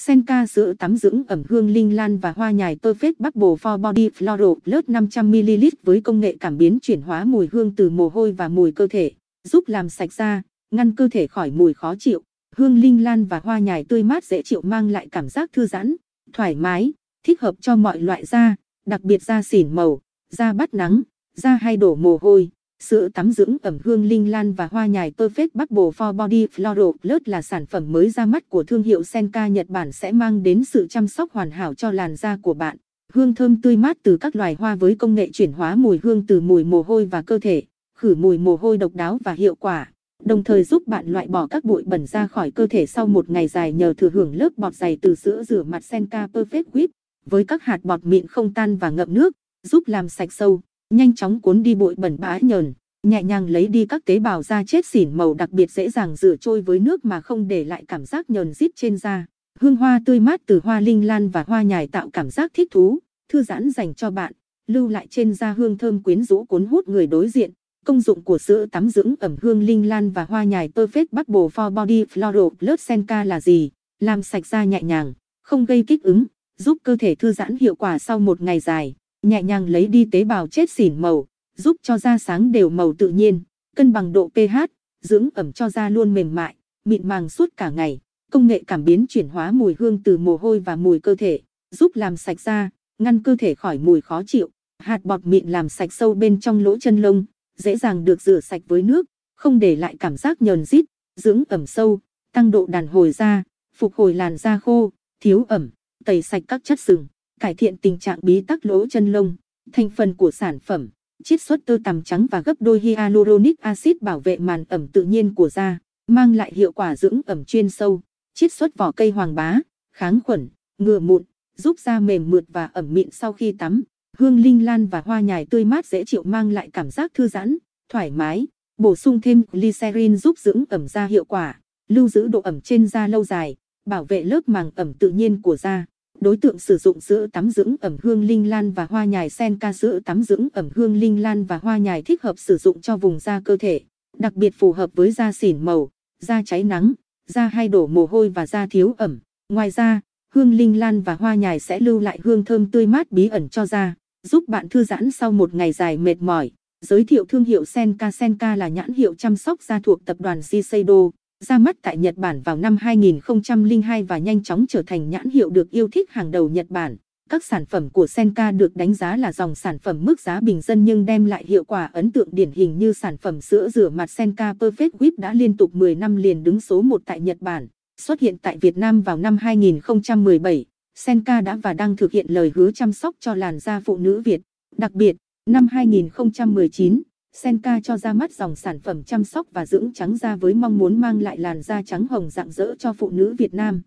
Senka sữa tắm dưỡng ẩm hương linh lan và hoa nhài Perfect Bubble for Body Floral Plus 500ml với công nghệ cảm biến chuyển hóa mùi hương từ mồ hôi và mùi cơ thể, giúp làm sạch da, ngăn cơ thể khỏi mùi khó chịu. Hương linh lan và hoa nhài tươi mát dễ chịu mang lại cảm giác thư giãn, thoải mái, thích hợp cho mọi loại da, đặc biệt da xỉn màu, da bắt nắng, da hay đổ mồ hôi. Sữa tắm dưỡng ẩm hương linh lan và hoa nhài Perfect Bubble for Body Floral Plus là sản phẩm mới ra mắt của thương hiệu Senka Nhật Bản sẽ mang đến sự chăm sóc hoàn hảo cho làn da của bạn. Hương thơm tươi mát từ các loài hoa với công nghệ chuyển hóa mùi hương từ mùi mồ hôi và cơ thể, khử mùi mồ hôi độc đáo và hiệu quả, đồng thời giúp bạn loại bỏ các bụi bẩn ra khỏi cơ thể sau một ngày dài nhờ thừa hưởng lớp bọt dày từ sữa rửa mặt Senka Perfect Whip với các hạt bọt mịn không tan và ngậm nước, giúp làm sạch sâu nhanh chóng cuốn đi bụi bẩn bã nhờn, nhẹ nhàng lấy đi các tế bào da chết xỉn màu đặc biệt dễ dàng rửa trôi với nước mà không để lại cảm giác nhờn rít trên da. Hương hoa tươi mát từ hoa linh lan và hoa nhài tạo cảm giác thích thú, thư giãn dành cho bạn, lưu lại trên da hương thơm quyến rũ cuốn hút người đối diện. Công dụng của sữa tắm dưỡng ẩm hương linh lan và hoa nhài Perfect Bubble for Body Floral Plus Senka là gì? Làm sạch da nhẹ nhàng, không gây kích ứng, giúp cơ thể thư giãn hiệu quả sau một ngày dài nhẹ nhàng lấy đi tế bào chết xỉn màu, giúp cho da sáng đều màu tự nhiên, cân bằng độ pH, dưỡng ẩm cho da luôn mềm mại, mịn màng suốt cả ngày. Công nghệ cảm biến chuyển hóa mùi hương từ mồ hôi và mùi cơ thể, giúp làm sạch da, ngăn cơ thể khỏi mùi khó chịu. Hạt bọt mịn làm sạch sâu bên trong lỗ chân lông, dễ dàng được rửa sạch với nước, không để lại cảm giác nhờn rít, dưỡng ẩm sâu, tăng độ đàn hồi da, phục hồi làn da khô, thiếu ẩm, tẩy sạch các chất sừng cải thiện tình trạng bí tắc lỗ chân lông, thành phần của sản phẩm, chiết xuất tơ tằm trắng và gấp đôi hyaluronic acid bảo vệ màn ẩm tự nhiên của da, mang lại hiệu quả dưỡng ẩm chuyên sâu, chiết xuất vỏ cây hoàng bá, kháng khuẩn, ngừa mụn, giúp da mềm mượt và ẩm mịn sau khi tắm. Hương linh lan và hoa nhài tươi mát dễ chịu mang lại cảm giác thư giãn, thoải mái, bổ sung thêm glycerin giúp dưỡng ẩm da hiệu quả, lưu giữ độ ẩm trên da lâu dài, bảo vệ lớp màng ẩm tự nhiên của da. Đối tượng sử dụng sữa tắm dưỡng ẩm hương linh lan và hoa nhài sen ca sữa tắm dưỡng ẩm hương linh lan và hoa nhài thích hợp sử dụng cho vùng da cơ thể, đặc biệt phù hợp với da xỉn màu, da cháy nắng, da hay đổ mồ hôi và da thiếu ẩm. Ngoài ra, hương linh lan và hoa nhài sẽ lưu lại hương thơm tươi mát bí ẩn cho da, giúp bạn thư giãn sau một ngày dài mệt mỏi. Giới thiệu thương hiệu Senka Senka là nhãn hiệu chăm sóc da thuộc tập đoàn Shiseido ra mắt tại Nhật Bản vào năm 2002 và nhanh chóng trở thành nhãn hiệu được yêu thích hàng đầu Nhật Bản. Các sản phẩm của Senka được đánh giá là dòng sản phẩm mức giá bình dân nhưng đem lại hiệu quả ấn tượng điển hình như sản phẩm sữa rửa mặt Senka Perfect Whip đã liên tục 10 năm liền đứng số 1 tại Nhật Bản, xuất hiện tại Việt Nam vào năm 2017. Senka đã và đang thực hiện lời hứa chăm sóc cho làn da phụ nữ Việt. Đặc biệt, năm 2019, Senka cho ra mắt dòng sản phẩm chăm sóc và dưỡng trắng da với mong muốn mang lại làn da trắng hồng rạng rỡ cho phụ nữ Việt Nam.